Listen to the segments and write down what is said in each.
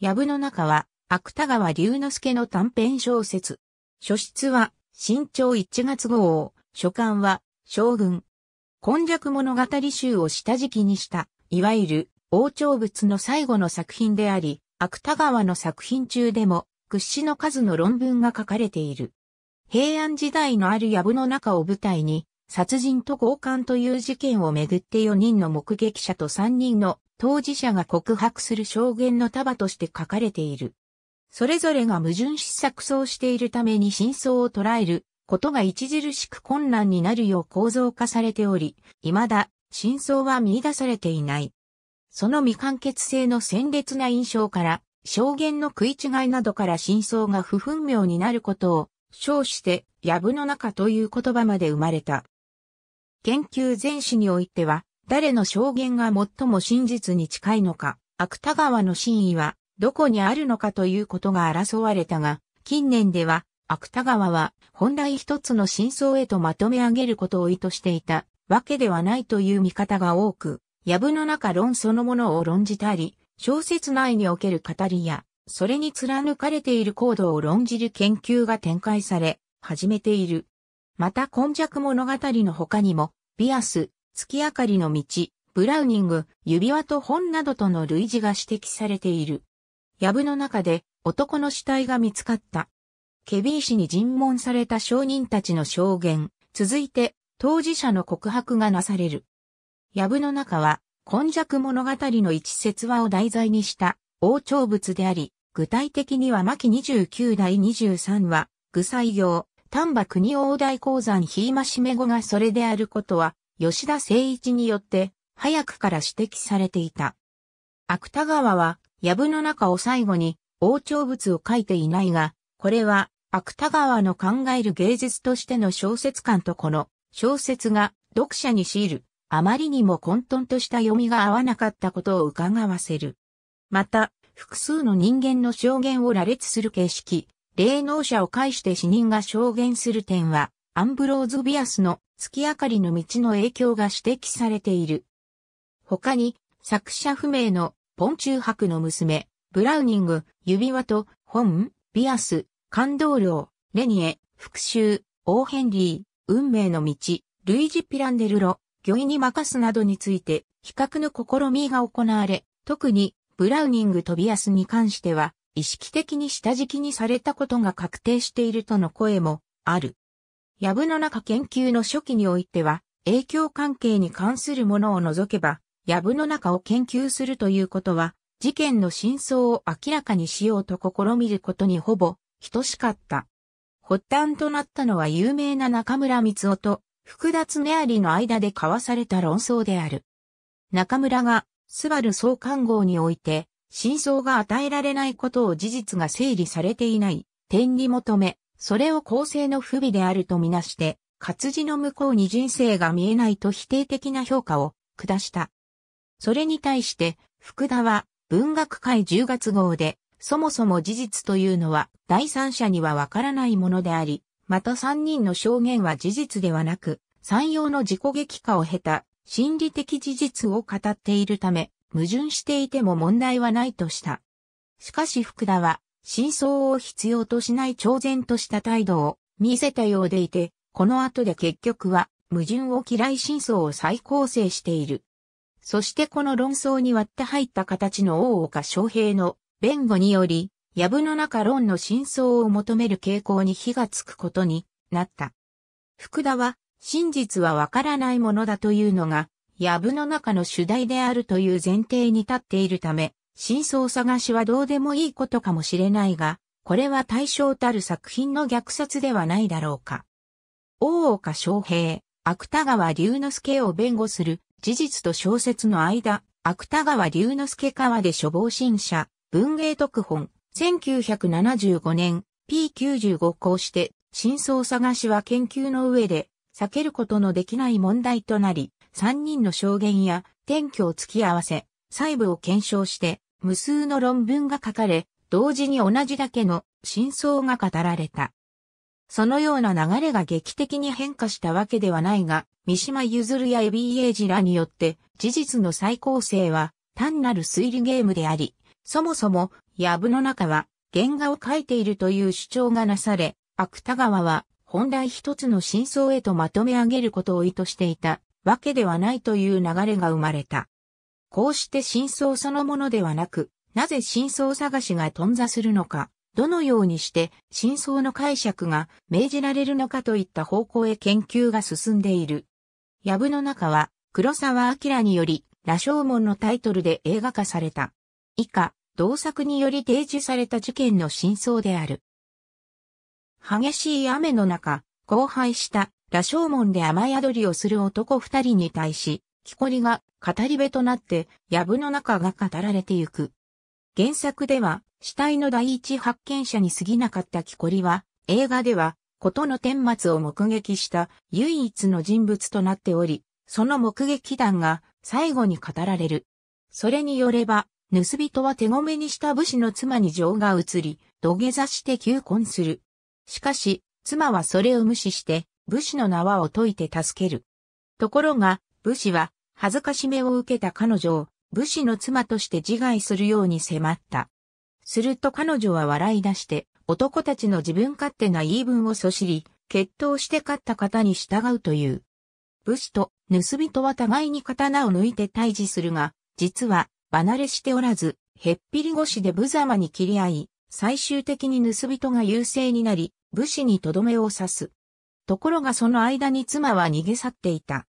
藪の中は、芥川龍之介の短編小説。書室は、新潮1月号書簡は、将軍。今弱物語集を下敷きにした、いわゆる、王朝物の最後の作品であり、芥川の作品中でも、屈指の数の論文が書かれている。平安時代のある藪の中を舞台に、殺人と強姦という事件をめぐって4人の目撃者と3人の当事者が告白する証言の束として書かれている。それぞれが矛盾し錯綜しているために真相を捉えることが著しく困難になるよう構造化されており、未だ真相は見出されていない。その未完結性の鮮烈な印象から、証言の食い違いなどから真相が不分明になることを、称して、ぶの中という言葉まで生まれた。研究全史においては、誰の証言が最も真実に近いのか、芥川の真意はどこにあるのかということが争われたが、近年では芥川は本来一つの真相へとまとめ上げることを意図していたわけではないという見方が多く、藪の中論そのものを論じたり、小説内における語りや、それに貫かれている行動を論じる研究が展開され、始めている。また今弱物語の他にも、ビアス、月明かりの道、ブラウニング、指輪と本などとの類似が指摘されている。ヤブの中で男の死体が見つかった。ケビー氏に尋問された証人たちの証言、続いて当事者の告白がなされる。ヤブの中は、今弱物語の一節話を題材にした王朝物であり、具体的には巻29代23話、具採用、丹波国大大鉱山ひいましめ語がそれであることは、吉田誠一によって、早くから指摘されていた。芥川は、藪の中を最後に、王朝物を書いていないが、これは、芥川の考える芸術としての小説感とこの、小説が、読者に強いる、あまりにも混沌とした読みが合わなかったことを伺わせる。また、複数の人間の証言を羅列する形式、霊能者を介して死人が証言する点は、アンブローズ・ビアスの月明かりの道の影響が指摘されている。他に、作者不明のポンチュークの娘、ブラウニング、指輪と、本、ビアス、感動量、レニエ、復讐、オーヘンリー、運命の道、ルイジ・ピランデルロ、魚医に任すなどについて、比較の試みが行われ、特に、ブラウニングとビアスに関しては、意識的に下敷きにされたことが確定しているとの声もある。ヤブの中研究の初期においては、影響関係に関するものを除けば、ヤブの中を研究するということは、事件の真相を明らかにしようと試みることにほぼ等しかった。発端となったのは有名な中村光夫と福田恒有の間で交わされた論争である。中村がスバル総監号において真相が与えられないことを事実が整理されていない点に求め、それを構成の不備であるとみなして、活字の向こうに人生が見えないと否定的な評価を下した。それに対して、福田は文学界10月号で、そもそも事実というのは第三者にはわからないものであり、また三人の証言は事実ではなく、三様の自己激化を経た心理的事実を語っているため、矛盾していても問題はないとした。しかし福田は、真相を必要としない超然とした態度を見せたようでいて、この後で結局は、矛盾を嫌い真相を再構成している。そしてこの論争に割って入った形の大岡昌平の弁護により、やぶの中論の真相を求める傾向に火がつくことになった。福田は、真実はわからないものだというのが、藪の中の主題であるという前提に立っているため、真相探しはどうでもいいことかもしれないが、これは対象たる作品の虐殺ではないだろうか。大岡昌平、芥川龍之介を弁護する事実と小説の間、芥川龍之介川で処方新社、文芸特本、1975年、P95 こうして、真相探しは研究の上で、避けることのできない問題となり、3人の証言や転居を突き合わせ、細部を検証して無数の論文が書かれ、同時に同じだけの真相が語られた。そのような流れが劇的に変化したわけではないが、三島譲るやエビー・エイジらによって事実の再構成は単なる推理ゲームであり、そもそも、ヤブの中は原画を描いているという主張がなされ、芥川は本来一つの真相へとまとめ上げることを意図していたわけではないという流れが生まれた。こうして真相そのものではなく、なぜ真相探しが頓挫するのか、どのようにして真相の解釈が命じられるのかといった方向へ研究が進んでいる。ヤブの中は黒沢明により、羅生門のタイトルで映画化された。以下、同作により提示された事件の真相である。激しい雨の中、荒廃した羅生門で雨宿りをする男二人に対し、木こりが語り部となって、藪の中が語られてゆく。原作では、死体の第一発見者に過ぎなかった木こりは、映画では、ことの顛末を目撃した唯一の人物となっており、その目撃談が最後に語られる。それによれば、盗人は手ごめにした武士の妻に情が移り、土下座して求婚する。しかし、妻はそれを無視して、武士の縄を解いて助ける。ところが、武士は、恥ずかしめを受けた彼女を、武士の妻として自害するように迫った。すると彼女は笑い出して、男たちの自分勝手な言い分をそしり、決闘して勝った方に従うという。武士と盗人は互いに刀を抜いて退治するが、実は離れしておらず、へっぴり腰で無様に切り合い、最終的に盗人が優勢になり、武士にとどめを刺す。ところがその間に妻は逃げ去っていた。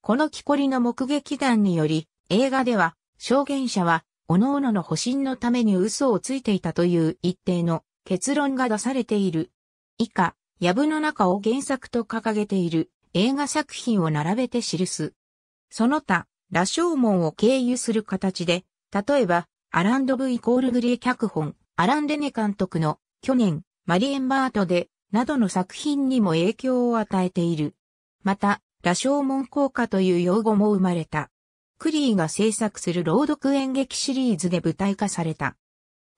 この木こりの目撃談により、映画では、証言者は、各々の保身のために嘘をついていたという一定の結論が出されている。以下、藪の中を原作と掲げている映画作品を並べて記す。その他、羅生門を経由する形で、例えば、アランド・ブイ・コール・グリー脚本、アラン・レネ監督の去年、マリエンバートでなどの作品にも影響を与えている。また、羅生門効果という用語も生まれた。クリーが制作する朗読演劇シリーズで舞台化された。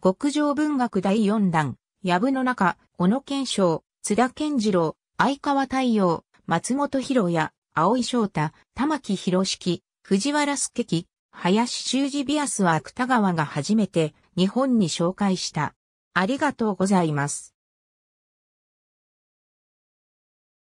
極上文学第4弾、藪の中、小野賢章、津田健次郎、相川太陽、松本博也、青井翔太、玉木博式、藤原助樹、林修二ビアスは芥川が初めて日本に紹介した。ありがとうございます。